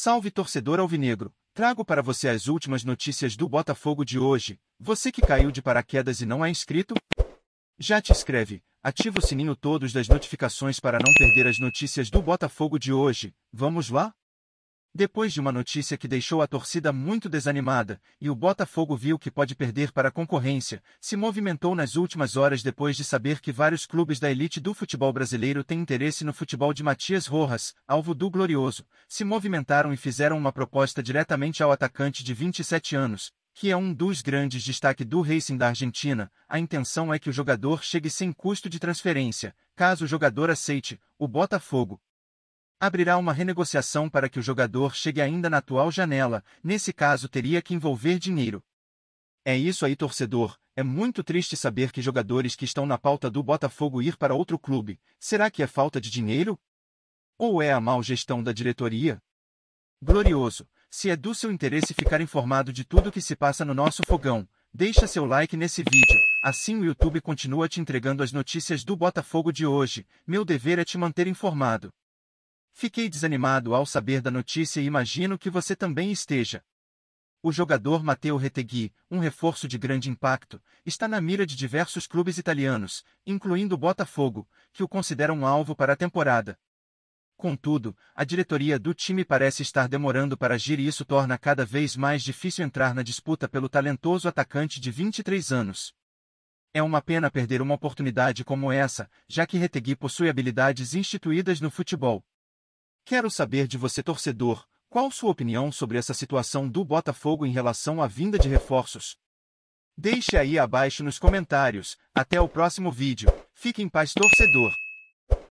Salve torcedor alvinegro! Trago para você as últimas notícias do Botafogo de hoje. Você que caiu de paraquedas e não é inscrito? Já te inscreve, ativa o sininho todos das notificações para não perder as notícias do Botafogo de hoje. Vamos lá? Depois de uma notícia que deixou a torcida muito desanimada, e o Botafogo viu que pode perder para a concorrência, se movimentou nas últimas horas depois de saber que vários clubes da elite do futebol brasileiro têm interesse no futebol de Matias Rojas, alvo do Glorioso, se movimentaram e fizeram uma proposta diretamente ao atacante de 27 anos, que é um dos grandes destaques do Racing da Argentina, a intenção é que o jogador chegue sem custo de transferência. Caso o jogador aceite, o Botafogo, abrirá uma renegociação para que o jogador chegue ainda na atual janela, nesse caso teria que envolver dinheiro. É isso aí, torcedor. É muito triste saber que jogadores que estão na pauta do Botafogo ir para outro clube. Será que é falta de dinheiro? Ou é a mal gestão da diretoria? Glorioso! Se é do seu interesse ficar informado de tudo que se passa no nosso fogão, deixa seu like nesse vídeo. Assim o YouTube continua te entregando as notícias do Botafogo de hoje. Meu dever é te manter informado. Fiquei desanimado ao saber da notícia e imagino que você também esteja. O jogador Matteo Retegui, um reforço de grande impacto, está na mira de diversos clubes italianos, incluindo o Botafogo, que o considera um alvo para a temporada. Contudo, a diretoria do time parece estar demorando para agir e isso torna cada vez mais difícil entrar na disputa pelo talentoso atacante de 23 anos. É uma pena perder uma oportunidade como essa, já que Retegui possui habilidades instituídas no futebol. Quero saber de você, torcedor, qual sua opinião sobre essa situação do Botafogo em relação à vinda de reforços. Deixe aí abaixo nos comentários. Até o próximo vídeo. Fique em paz, torcedor.